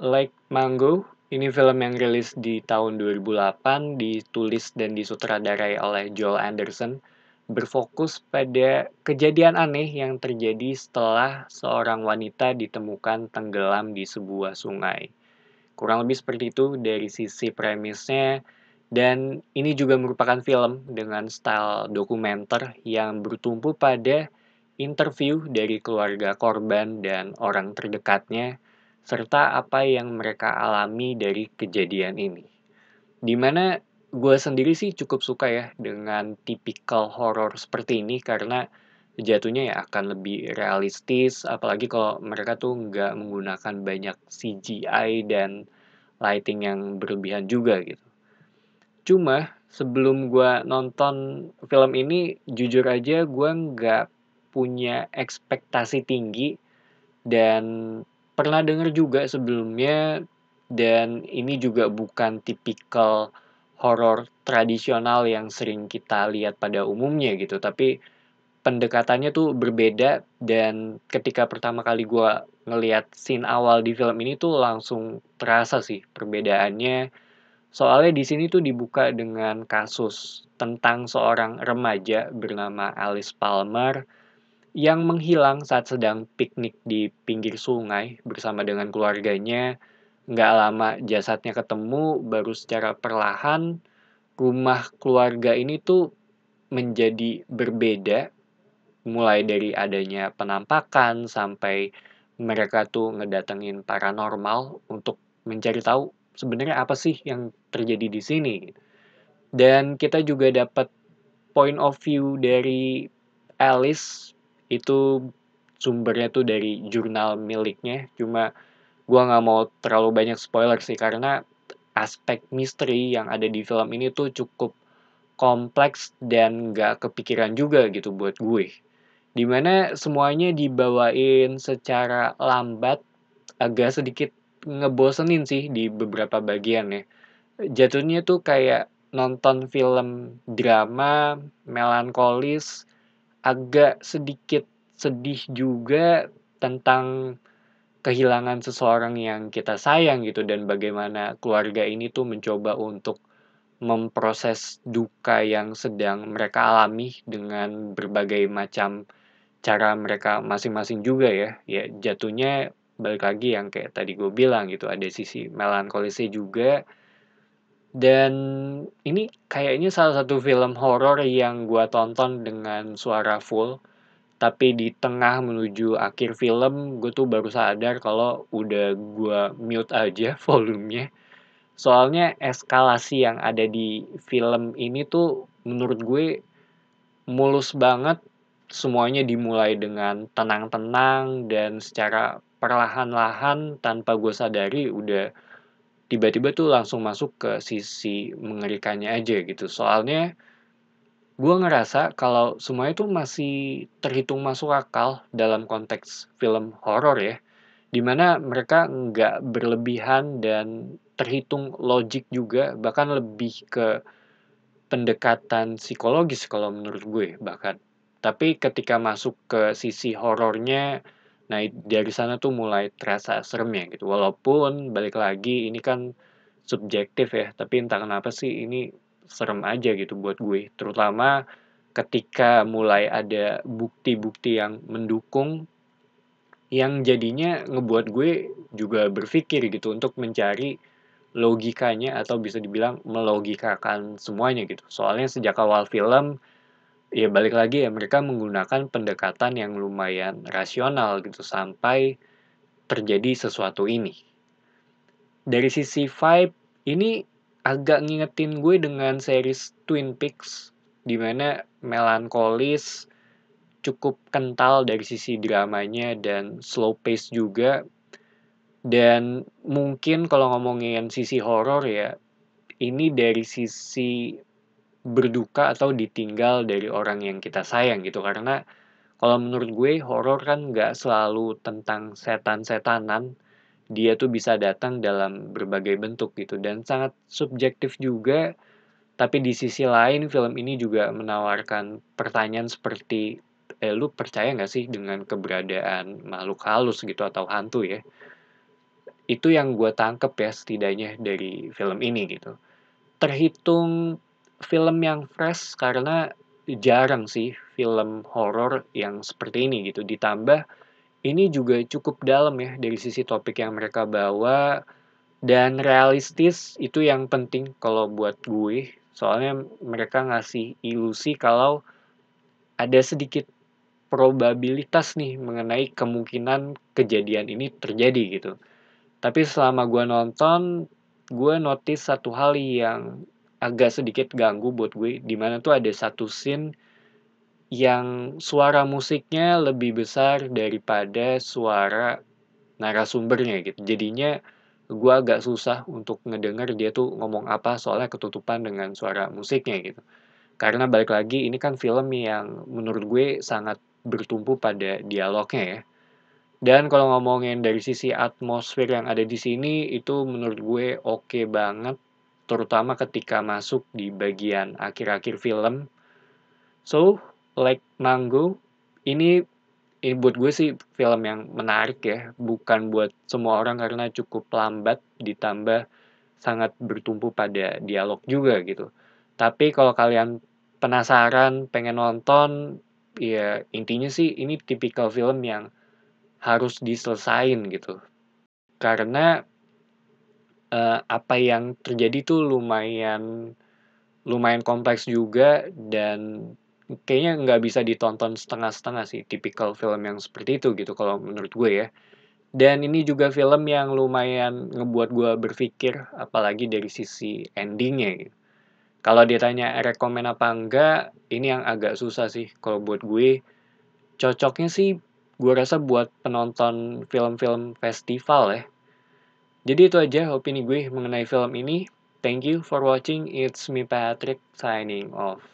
Like Mango, ini film yang rilis di tahun 2008, ditulis dan disutradarai oleh Joel Anderson, berfokus pada kejadian aneh yang terjadi setelah seorang wanita ditemukan tenggelam di sebuah sungai. Kurang lebih seperti itu dari sisi premisnya, dan ini juga merupakan film dengan style dokumenter yang bertumpu pada interview dari keluarga korban dan orang terdekatnya, serta apa yang mereka alami dari kejadian ini. Dimana gue sendiri sih cukup suka ya dengan tipikal horor seperti ini karena jatuhnya ya akan lebih realistis apalagi kalau mereka tuh nggak menggunakan banyak CGI dan lighting yang berlebihan juga gitu. Cuma sebelum gue nonton film ini jujur aja gue nggak punya ekspektasi tinggi dan pernah dengar juga sebelumnya dan ini juga bukan tipikal horor tradisional yang sering kita lihat pada umumnya gitu tapi pendekatannya tuh berbeda dan ketika pertama kali gue ngeliat scene awal di film ini tuh langsung terasa sih perbedaannya soalnya di sini tuh dibuka dengan kasus tentang seorang remaja bernama Alice Palmer yang menghilang saat sedang piknik di pinggir sungai bersama dengan keluarganya. Nggak lama jasadnya ketemu, baru secara perlahan rumah keluarga ini tuh menjadi berbeda. Mulai dari adanya penampakan sampai mereka tuh ngedatengin paranormal untuk mencari tahu sebenarnya apa sih yang terjadi di sini. Dan kita juga dapat point of view dari Alice itu sumbernya tuh dari jurnal miliknya cuma gue nggak mau terlalu banyak spoiler sih karena aspek misteri yang ada di film ini tuh cukup kompleks dan nggak kepikiran juga gitu buat gue dimana semuanya dibawain secara lambat agak sedikit ngebosenin sih di beberapa bagian ya jatuhnya tuh kayak nonton film drama melankolis agak sedikit sedih juga tentang kehilangan seseorang yang kita sayang gitu dan bagaimana keluarga ini tuh mencoba untuk memproses duka yang sedang mereka alami dengan berbagai macam cara mereka masing-masing juga ya. Ya jatuhnya balik lagi yang kayak tadi gue bilang gitu ada sisi melankolisnya juga dan ini kayaknya salah satu film horor yang gue tonton dengan suara full. Tapi di tengah menuju akhir film, gue tuh baru sadar kalau udah gue mute aja volumenya. Soalnya eskalasi yang ada di film ini tuh menurut gue mulus banget. Semuanya dimulai dengan tenang-tenang dan secara perlahan-lahan tanpa gue sadari udah tiba-tiba tuh langsung masuk ke sisi mengerikannya aja gitu soalnya gue ngerasa kalau semua itu masih terhitung masuk akal dalam konteks film horor ya dimana mereka nggak berlebihan dan terhitung logik juga bahkan lebih ke pendekatan psikologis kalau menurut gue bahkan tapi ketika masuk ke sisi horornya Nah, dari sana tuh mulai terasa seremnya gitu. Walaupun balik lagi ini kan subjektif ya, tapi entah kenapa sih ini serem aja gitu buat gue. Terutama ketika mulai ada bukti-bukti yang mendukung yang jadinya ngebuat gue juga berpikir gitu untuk mencari logikanya atau bisa dibilang melogikakan semuanya gitu. Soalnya sejak awal film ya balik lagi ya mereka menggunakan pendekatan yang lumayan rasional gitu sampai terjadi sesuatu ini. Dari sisi vibe ini agak ngingetin gue dengan series Twin Peaks di mana melankolis cukup kental dari sisi dramanya dan slow pace juga dan mungkin kalau ngomongin sisi horor ya ini dari sisi berduka atau ditinggal dari orang yang kita sayang gitu karena kalau menurut gue horor kan nggak selalu tentang setan-setanan dia tuh bisa datang dalam berbagai bentuk gitu dan sangat subjektif juga tapi di sisi lain film ini juga menawarkan pertanyaan seperti eh, lu percaya nggak sih dengan keberadaan makhluk halus gitu atau hantu ya itu yang gue tangkep ya setidaknya dari film ini gitu terhitung film yang fresh karena jarang sih film horor yang seperti ini gitu. Ditambah ini juga cukup dalam ya dari sisi topik yang mereka bawa dan realistis itu yang penting kalau buat gue. Soalnya mereka ngasih ilusi kalau ada sedikit probabilitas nih mengenai kemungkinan kejadian ini terjadi gitu. Tapi selama gue nonton, gue notice satu hal yang agak sedikit ganggu buat gue dimana tuh ada satu scene yang suara musiknya lebih besar daripada suara narasumbernya gitu jadinya gue agak susah untuk ngedenger dia tuh ngomong apa soalnya ketutupan dengan suara musiknya gitu karena balik lagi ini kan film yang menurut gue sangat bertumpu pada dialognya ya dan kalau ngomongin dari sisi atmosfer yang ada di sini itu menurut gue oke okay banget terutama ketika masuk di bagian akhir-akhir film. So, like Mango, ini ini buat gue sih film yang menarik ya, bukan buat semua orang karena cukup lambat ditambah sangat bertumpu pada dialog juga gitu. Tapi kalau kalian penasaran, pengen nonton, ya intinya sih ini tipikal film yang harus diselesain gitu. Karena uh, apa yang terjadi tuh lumayan lumayan kompleks juga dan kayaknya nggak bisa ditonton setengah-setengah sih tipikal film yang seperti itu gitu kalau menurut gue ya dan ini juga film yang lumayan ngebuat gue berpikir apalagi dari sisi endingnya gitu. kalau ditanya rekomen apa enggak ini yang agak susah sih kalau buat gue cocoknya sih gue rasa buat penonton film-film festival ya jadi itu aja opini gue mengenai film ini. Thank you for watching. It's me Patrick signing off.